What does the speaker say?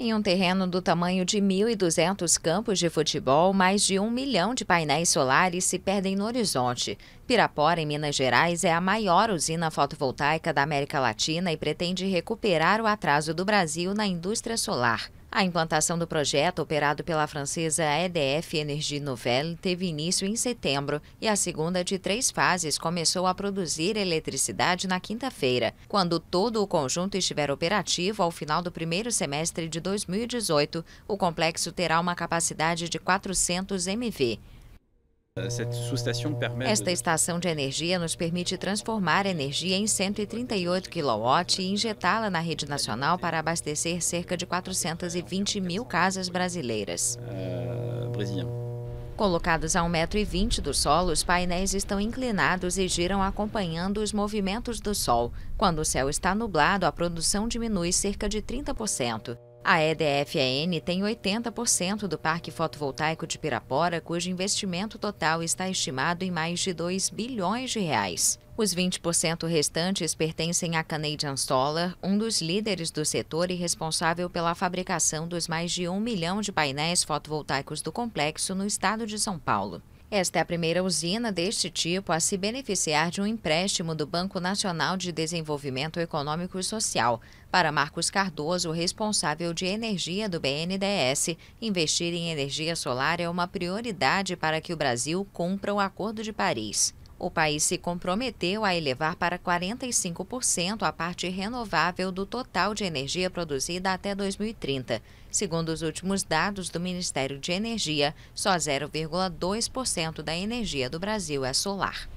Em um terreno do tamanho de 1.200 campos de futebol, mais de um milhão de painéis solares se perdem no horizonte. Pirapora, em Minas Gerais, é a maior usina fotovoltaica da América Latina e pretende recuperar o atraso do Brasil na indústria solar. A implantação do projeto, operado pela francesa EDF Energie Nouvelle, teve início em setembro e a segunda de três fases começou a produzir eletricidade na quinta-feira. Quando todo o conjunto estiver operativo ao final do primeiro semestre de 2018, o complexo terá uma capacidade de 400 MV. Eh, Esta estação de energia nos permite transformar energia em 138 kW e injetá-la na rede nacional para abastecer cerca de 420 mil casas brasileiras. Eh, Colocados a 1,20m do solo, os painéis estão inclinados e giram acompanhando os movimentos do sol. Quando o céu está nublado, a produção diminui cerca de 30%. A EDFEN tem 80% do Parque Fotovoltaico de Pirapora, cujo investimento total está estimado em mais de 2 bilhões de reais. Os 20% restantes pertencem à Canadian Solar, um dos líderes do setor e responsável pela fabricação dos mais de um milhão de painéis fotovoltaicos do complexo no estado de São Paulo. Esta é a primeira usina deste tipo a se beneficiar de um empréstimo do Banco Nacional de Desenvolvimento Econômico e Social, para Marcos Cardoso, responsável de energia do BNDES, investir em energia solar é uma prioridade para que o Brasil cumpra o Acordo de Paris. O país se comprometeu a elevar para 45% a parte renovável do total de energia produzida até 2030. Segundo os últimos dados do Ministério de Energia, só 0,2% da energia do Brasil é solar.